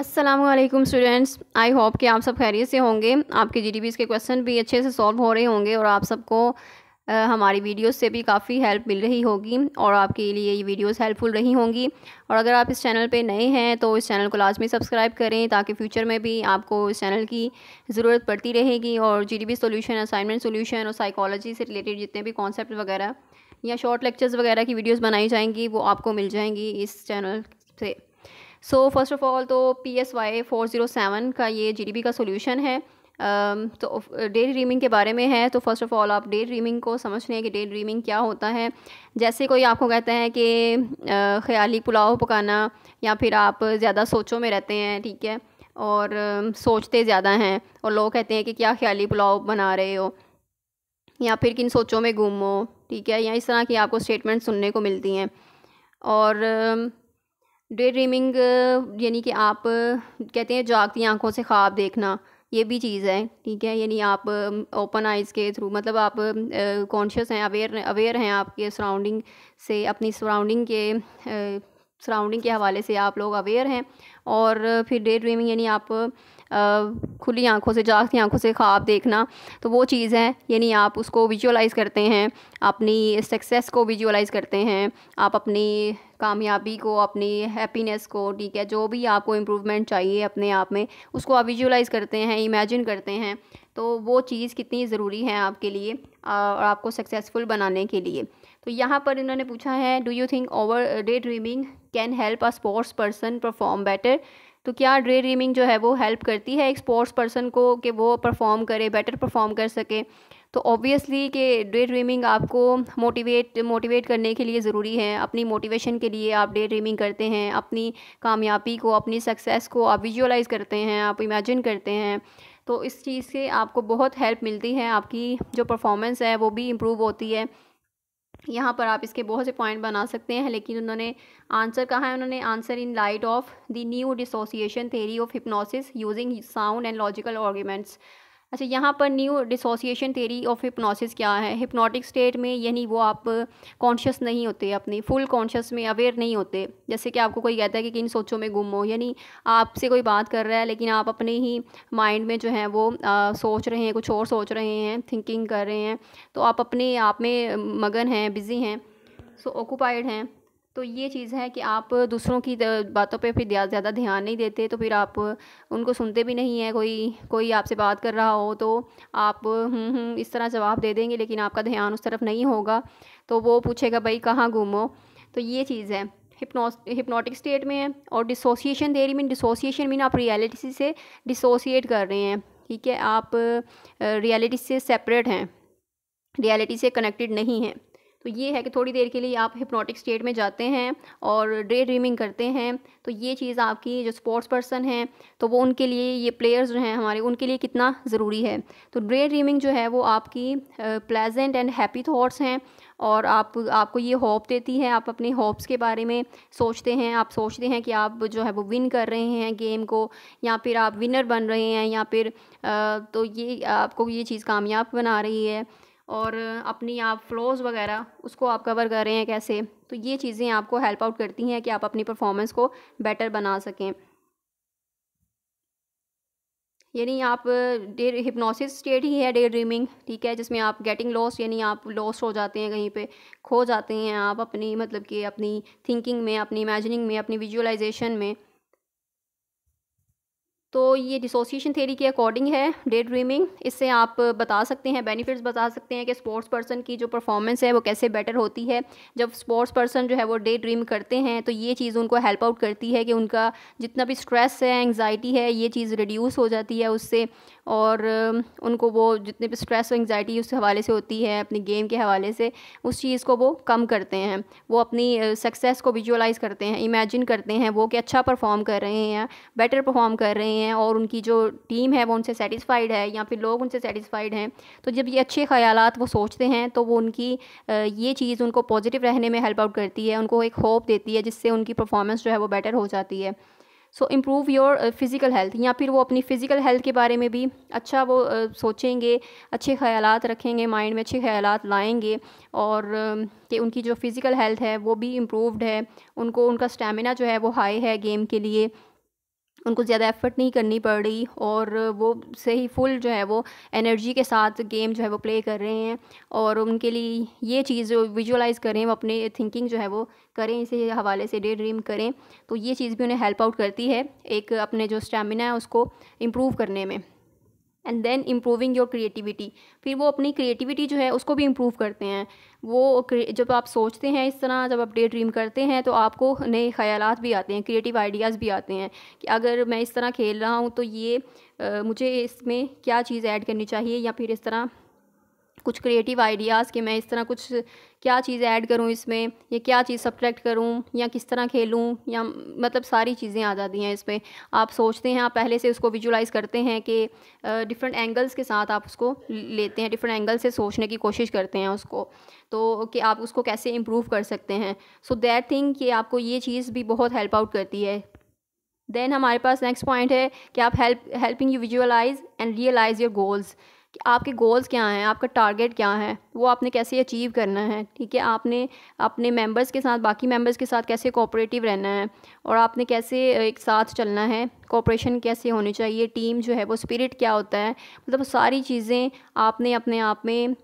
Aslam students I hope कि आप सब खैरियत से होंगे आपके जी के क्वेश्चन भी अच्छे से सॉल्व हो रहे होंगे और आप सबको हमारी वीडियोस से भी काफ़ी हेल्प मिल रही होगी और आपके लिए ये वीडियोस हेल्पफुल रही होंगी और अगर आप इस चैनल पे नए हैं तो इस चैनल को लाजमी सब्सक्राइब करें ताकि फ्यूचर में भी आपको इस चैनल की ज़रूरत पड़ती रहेगी और G D B solution assignment solution और साइकोलॉजी से रिलेटेड जितने भी कॉन्सेप्ट वगैरह या शॉर्ट लेक्चर्स वगैरह की वीडियोज़ बनाई जाएंगी वो आपको मिल जाएंगी इस चैनल से सो फर्स्ट ऑफ ऑल तो P S Y four zero seven का ये जी डी बी का सोल्यूशन है um, तो डे uh, ड्रीमिंग के बारे में है तो फर्स्ट ऑफ़ ऑल आप डे ड्रीमिंग को समझ लें कि डे ड्रीमिंग क्या होता है जैसे कोई आपको कहता है कि uh, ख्याली पुलाव पकाना या फिर आप ज़्यादा सोचों में रहते हैं ठीक है और um, सोचते ज़्यादा हैं और लोग कहते हैं कि क्या ख्याली पुलाव बना रहे हो या फिर किन सोचों में घूमो ठीक है या इस तरह की आपको स्टेटमेंट सुनने को मिलती हैं और um, डे ड्रीमिंग यानी कि आप कहते हैं जागती आंखों से ख्वाब देखना ये भी चीज़ है ठीक है यानी आप ओपन आइज़ के थ्रू मतलब आप कॉन्शियस हैं अवेयर अवेयर हैं आपके सराउंडिंग से अपनी सराउंडिंग के सराउंडिंग के हवाले से आप लोग अवेयर हैं और फिर डे ड्रीमिंग यानी आप खुली आंखों से जागती आंखों से ख्वाब देखना तो वो चीज़ है यानी आप उसको विजुअलाइज़ करते हैं अपनी सक्सेस को विजुअलाइज़ करते हैं आप अपनी कामयाबी को अपनी हैप्पीनेस को ठीक है जो भी आपको इम्प्रूवमेंट चाहिए अपने आप में उसको आप विजुअलाइज़ करते हैं इमेजिन करते हैं तो वो चीज़ कितनी ज़रूरी है आपके लिए और आपको सक्सेसफुल बनाने के लिए तो यहाँ पर इन्होंने पूछा है do you think over day dreaming can help a sports person perform better तो क्या ड्रे रीमिंग जो है वो हेल्प करती है एक स्पोर्ट्स पर्सन को कि वो परफॉर्म करे बेटर परफॉर्म कर सके तो ऑब्वियसली कि डे ड्रीमिंग आपको मोटिवेट मोटिवेट करने के लिए ज़रूरी है अपनी मोटिवेशन के लिए आप डे ड्रीमिंग करते हैं अपनी कामयाबी को अपनी सक्सेस को आप विजुअलाइज़ करते हैं आप इमेजिन करते हैं तो इस चीज़ से आपको बहुत हेल्प मिलती है आपकी जो परफॉर्मेंस है वो भी इम्प्रूव होती है यहाँ पर आप इसके बहुत से पॉइंट बना सकते हैं लेकिन उन्होंने आंसर कहा है उन्होंने answer in light of the new dissociation theory of hypnosis using sound and logical arguments अच्छा यहाँ पर new dissociation theory of hypnosis क्या है हिप्नोटिक स्टेट में यानी वो आप कॉन्शियस नहीं होते अपनी फुल कॉन्शियस में अवेयर नहीं होते जैसे कि आपको कोई कहता है कि किन सोचों में गुम हो यानी आपसे कोई बात कर रहा है लेकिन आप अपने ही माइंड में जो है वो आ, सोच रहे हैं कुछ और सोच रहे हैं थिंकिंग कर रहे हैं तो आप अपने आप में मगन हैं बिज़ी हैं सो ऑक्यूपाइड हैं तो ये चीज़ है कि आप दूसरों की बातों पे फिर ज़्यादा ध्यान नहीं देते तो फिर आप उनको सुनते भी नहीं हैं कोई कोई आपसे बात कर रहा हो तो आप हम्म, हम्म, इस तरह जवाब दे देंगे लेकिन आपका ध्यान उस तरफ नहीं होगा तो वो पूछेगा भाई कहाँ घूमो तो ये चीज़ है हिपनोटिक हिप्नोटिक स्टेट में है और dissociation theory mean dissociation mean आप रियलिटी से डिसोसिएट कर रहे हैं ठीक है आप रियलिटी से सेपरेट हैं रियलिटी से कनेक्टेड नहीं हैं तो ये है कि थोड़ी देर के लिए आप हिप्नोटिक स्टेट में जाते हैं और डे ड्रीमिंग करते हैं तो ये चीज़ आपकी जो स्पोर्ट्स पर्सन हैं तो वो उनके लिए ये प्लेयर्स जो हैं हमारे उनके लिए कितना ज़रूरी है तो डे ड्रीमिंग जो है वो आपकी प्लेजेंट एंड हैप्पी थाट्स हैं और आप आपको ये होप देती है आप अपने होप्स के बारे में सोचते हैं आप सोचते हैं कि आप जो है वो विन कर रहे हैं गेम को या फिर आप विनर बन रहे हैं या फिर तो ये आपको ये चीज़ कामयाब बना रही है और अपनी आप फ्लोज़ वगैरह उसको आप कवर कर रहे हैं कैसे तो ये चीज़ें आपको हेल्प आउट करती हैं कि आप अपनी परफॉर्मेंस को बेटर बना सकें यानी आप डे हिप्नोसिस स्टेट ही है डे ड्रीमिंग ठीक है जिसमें आप गेटिंग लॉस यानी आप लॉस हो जाते हैं कहीं पे खो जाते हैं आप अपनी मतलब कि अपनी थिंकिंग में अपनी इमेजिनिंग में अपनी विजुअलाइजेशन में तो ये डिसोसिएशन थेरी के अकॉर्डिंग है डे ड्रीमिंग इससे आप बता सकते हैं बेनिफिट्स बता सकते हैं कि स्पोर्ट्स पर्सन की जो परफॉर्मेंस है वो कैसे बेटर होती है जब स्पोर्ट्स पर्सन जो है वो डे ड्रीम करते हैं तो ये चीज़ उनको हेल्प आउट करती है कि उनका जितना भी स्ट्रेस है एंगजाइटी है ये चीज़ रिड्यूस हो जाती है उससे और उनको वो जितने भी स्ट्रेस और एंगजाइटी उस हवाले से होती है अपनी गेम के हवाले से उस चीज़ को वो कम करते हैं वो अपनी सक्सेस को विजुअलाइज़ करते हैं इमेजिन करते हैं वो कि अच्छा परफॉर्म कर रहे हैं बेटर परफॉर्म कर रहे हैं और उनकी जो टीम है वो उनसे सेटिस्फाइड है या फिर लोग उनसे सेटिस्फाइड हैं तो जब ये अच्छे ख्याल वो सोचते हैं तो वो उनकी ये चीज़ उनको पॉजिटिव रहने में हेल्प आउट करती है उनको एक होप देती है जिससे उनकी परफॉर्मेंस जो है वो बेटर हो जाती है so improve your physical health या फिर वो अपनी फ़िज़िकल हेल्थ के बारे में भी अच्छा वो uh, सोचेंगे अच्छे ख्याल रखेंगे माइंड में अच्छे ख्याल लाएंगे और uh, कि उनकी जो फ़िज़िकल हेल्थ है वो भी इम्प्रूवड है उनको उनका स्टेमिना जो है वो हाई है गेम के लिए उनको ज़्यादा एफ़र्ट नहीं करनी पड़ रही और वो सही फुल जो है वो एनर्जी के साथ गेम जो है वो प्ले कर रहे हैं और उनके लिए ये चीज़ जो विजुअलाइज़ करें वो अपने थिंकिंग जो है वो करें इसी हवाले से डे ड्रीम करें तो ये चीज़ भी उन्हें हेल्प आउट करती है एक अपने जो स्टेमिना है उसको इम्प्रूव करने में and then improving your creativity फिर वो अपनी क्रिएटिविटी जो है उसको भी इम्प्रूव करते हैं वो जब आप सोचते हैं इस तरह जब आप डे ड्रीम करते हैं तो आपको नए ख्याल भी आते हैं क्रिएटिव आइडियाज़ भी आते हैं कि अगर मैं इस तरह खेल रहा हूँ तो ये आ, मुझे इसमें क्या चीज़ ऐड करनी चाहिए या फिर इस तरह कुछ क्रिएटिव आइडियाज़ कि मैं इस तरह कुछ क्या चीज़ ऐड करूँ इसमें या क्या चीज़ सब्ट्रैक्ट करूँ या किस तरह खेलूँ या मतलब सारी चीज़ें आ जाती हैं इसमें आप सोचते हैं आप पहले से उसको विजुलाइज़ करते हैं कि डिफरेंट एंगल्स के साथ आप उसको लेते हैं डिफरेंट एंगल से सोचने की कोशिश करते हैं उसको तो कि आप उसको कैसे इम्प्रूव कर सकते हैं सो दैट थिंग कि आपको ये चीज़ भी बहुत हेल्प आउट करती है देन हमारे पास नेक्स्ट पॉइंट है कि आप help helping you visualise and realise your goals कि आपके गोल्स क्या हैं आपका टारगेट क्या है वो आपने कैसे अचीव करना है ठीक है आपने अपने मेंबर्स के साथ बाकी मेंबर्स के साथ कैसे कोऑपरेटिव रहना है और आपने कैसे एक साथ चलना है कोऑपरेशन कैसे होनी चाहिए टीम जो है वो स्पिरिट क्या होता है मतलब सारी चीज़ें आपने अपने आप में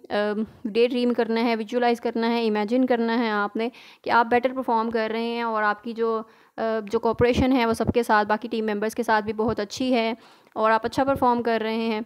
डे ड्रीम करना है विजुलाइज करना है इमेजिन करना है आपने कि आप बेटर परफॉर्म कर रहे हैं और आपकी जो जो कोऑपरेशन है वो सबके साथ बाकी टीम मेंबर्स के साथ भी बहुत अच्छी है और आप अच्छा परफॉर्म कर रहे हैं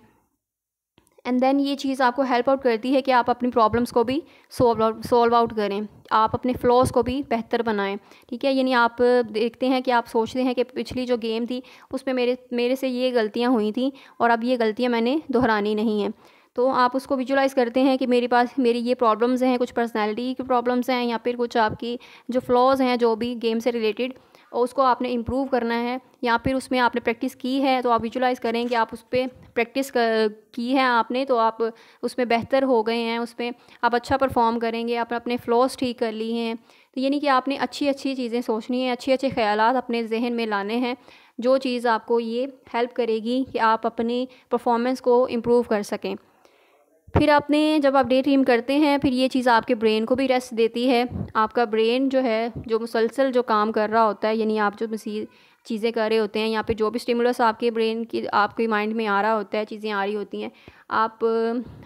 एंड देन ये चीज़ आपको हेल्प आउट करती है कि आप अपनी प्रॉब्लम्स को भी सोल्व सोल्व आउट करें आप अपने फ्लॉज को भी बेहतर बनाएं ठीक है यानी आप देखते हैं कि आप सोचते हैं कि पिछली जो गेम थी उसमें मेरे मेरे से ये गलतियाँ हुई थी और अब ये गलतियाँ मैंने दोहरानी नहीं हैं तो आप उसको विजुलाइज़ करते हैं कि मेरे पास मेरी ये प्रॉब्लम्स हैं कुछ पर्सनैलिटी की प्रॉब्लम्स हैं या फिर कुछ आपकी जो फ्लॉज हैं जो भी गेम से रिलेटेड और उसको आपने इम्प्रूव करना है या फिर उसमें आपने प्रैक्टिस की है तो आप विजुलाइज़ करें कि आप उस पर प्रैक्टिस की है आपने तो आप उसमें बेहतर हो गए हैं उस पर आप अच्छा परफॉर्म करेंगे आप अपने फ्लॉस ठीक कर लिए हैं तो यानी कि आपने अच्छी अच्छी चीज़ें सोचनी है अच्छे अच्छे ख्याल अपने जहन में लाने हैं जो चीज़ आपको ये हेल्प करेगी कि आप अपनी परफॉर्मेंस को इम्प्रूव कर सकें फिर आपने जब आप डे ड्रीम करते हैं फिर ये चीज़ आपके ब्रेन को भी रेस्ट देती है आपका ब्रेन जो है जो मुसलसल जो काम कर रहा होता है यानी आप जो चीज़ें कर रहे होते हैं यहाँ पे जो भी स्टिमुलस आपके ब्रेन की आपके माइंड में आ रहा होता है चीज़ें आ रही होती हैं आप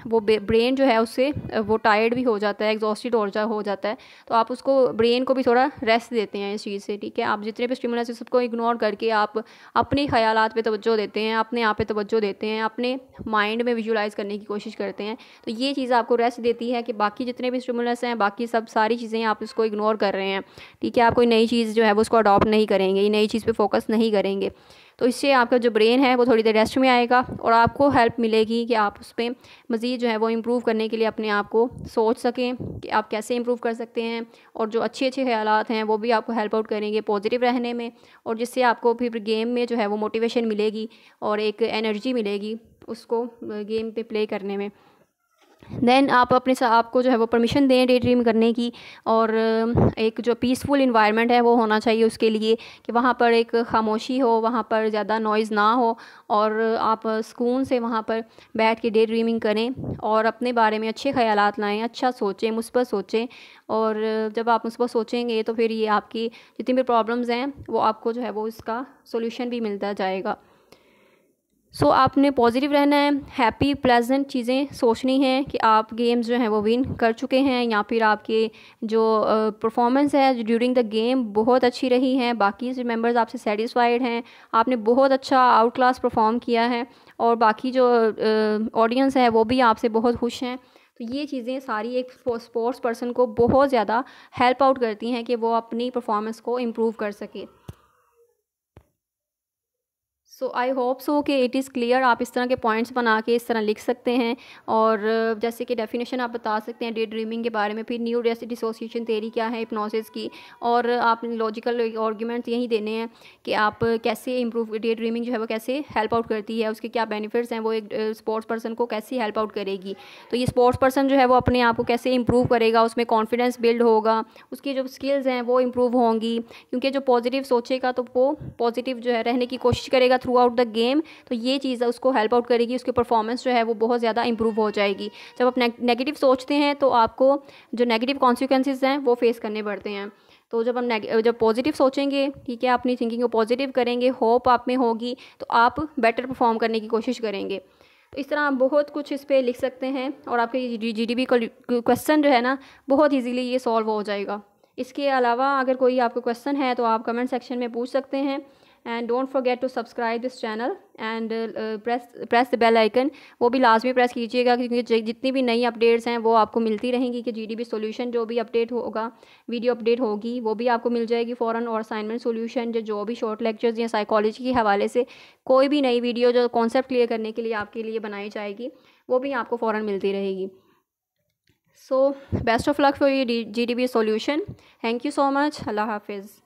वो ब्रेन जो है उससे वो टायर्ड भी हो जाता है एग्जॉस्टेड और जा हो जाता है तो आप उसको ब्रेन को भी थोड़ा रेस्ट देते हैं इस चीज़ से ठीक है आप जितने भी स्टिमुलस है सबको इग्नोर करके आप अपने ख्याल पे तवज्जो देते हैं अपने आप पे तवज्जो देते हैं अपने माइंड में विजुलाइज़ करने की कोशिश करते हैं तो ये चीज़ आपको रेस्ट देती है कि बाकी जितने भी स्टिमुलस हैं बाकी सब सारी चीज़ें आप उसको इग्नोर कर रहे हैं ठीक है आप कोई नई चीज़ जो है वो उसको अडॉप्ट नहीं करेंगे नई चीज़ पर फोकस नहीं करेंगे तो इससे आपका जो ब्रेन है वो थोड़ी देर रेस्ट में आएगा और आपको हेल्प मिलेगी कि आप उस पर मज़ीद जो है वो इम्प्रूव करने के लिए अपने आप को सोच सकें कि आप कैसे इम्प्रूव कर सकते हैं और जो अच्छे अच्छे ख्याल हैं वो भी आपको हेल्प आउट करेंगे पॉजिटिव रहने में और जिससे आपको फिर गेम में जो है वो मोटिवेशन मिलेगी और एक एनर्जी मिलेगी उसको गेम पे प्ले करने में देन आप अपने आपको जो है वो परमिशन दें डे ड्रीम करने की और एक जो पीसफुल इन्वायरमेंट है वो होना चाहिए उसके लिए कि वहाँ पर एक खामोशी हो वहाँ पर ज़्यादा नॉइज़ ना हो और आप सुकून से वहाँ पर बैठ के डे ड्रीमिंग करें और अपने बारे में अच्छे ख्याल लाएँ अच्छा सोचें मुस्बत सोचें और जब आप मुस्बत सोचेंगे तो फिर ये आपकी जितनी भी प्रॉब्लम्स हैं वो आपको जो है वो इसका सोल्यूशन भी मिलता जाएगा सो so, आपने पॉजिटिव रहना है हैप्पी प्लेजेंट चीज़ें सोचनी हैं कि आप गेम्स जो हैं वो विन कर चुके हैं या फिर आपके जो परफॉर्मेंस uh, है ड्यूरिंग द गेम बहुत अच्छी रही है बाकी मेम्बर्स आपसे सेटिस्फाइड हैं आपने बहुत अच्छा आउट क्लास परफॉर्म किया है और बाकी जो ऑडियंस uh, है वो भी आपसे बहुत खुश हैं तो ये चीज़ें सारी एक स्पोर्ट्स पर्सन को बहुत ज़्यादा हेल्प आउट करती हैं कि वो अपनी परफॉर्मेंस को इम्प्रूव कर सके सो आई होप सो कि इट इज़ क्लियर आप इस तरह के पॉइंट्स बना के इस तरह लिख सकते हैं और uh, जैसे कि डेफिनेशन आप बता सकते हैं डे ड्रीमिंग के बारे में फिर न्यू डिसोसिएशन थेरी क्या है हिप्नोसिस की और आप लॉजिकल आर्ग्यूमेंट्स यही देने हैं कि आप कैसे इम्प्रूव डे ड्रीमिंग जो है वो कैसे हेल्प आउट करती है उसके क्या बेनिफिट्स हैं वो एक स्पोर्ट्स uh, पर्सन को कैसे हेल्प आउट करेगी तो ये स्पोर्ट्स पर्सन जो है वो अपने आप को कैसे इम्प्रूव करेगा उसमें कॉन्फिडेंस बिल्ड होगा उसकी जो स्किल्स हैं वो इम्प्रूव होंगी क्योंकि जो पॉजिटिव सोचेगा तो वो पॉजिटिव जो है रहने की कोशिश करेगा थ्रू आउट द गेम तो ये चीज़ उसको हेल्प आउट करेगी उसकी परफॉर्मेंस जो है वो बहुत ज़्यादा इंप्रूव हो जाएगी जब आप नेगेटिव सोचते हैं तो आपको जो नेगेटिव कॉन्सिक्वेंसेज हैं वो फेस करने पड़ते हैं तो जब हम जब पॉजिटिव सोचेंगे ठीक है अपनी थिंकिंग को पॉजिटिव करेंगे होप आप में होगी तो आप बेटर परफॉर्म करने की कोशिश करेंगे तो इस तरह आप बहुत कुछ इस पर लिख सकते हैं और आपके जी डी बी क्वेश्चन जो है ना बहुत ईजीली ये सॉल्व हो जाएगा इसके अलावा अगर कोई आपको क्वेश्चन है तो आप कमेंट सेक्शन में पूछ सकते हैं and don't forget to subscribe this channel and press press the bell icon वो भी लाजमी प्रेस कीजिएगा क्योंकि जितनी भी नई अपडेट्स हैं वो आपको मिलती रहेंगी कि जी डी बी सोल्यूशन जो भी अपडेट होगा वीडियो अपडेट होगी वो भी आपको मिल जाएगी फ़ौर और असाइनमेंट सोल्यूशन जो जो भी शॉर्ट लेक्चर्स या साइकोलॉजी के हवाले से कोई भी नई वीडियो जो कॉन्सेप्ट क्लियर करने के लिए आपके लिए बनाई जाएगी वो भी आपको फ़ौर मिलती रहेगी so best of luck for you G D B solution thank you so much अल्लाह हाफिज़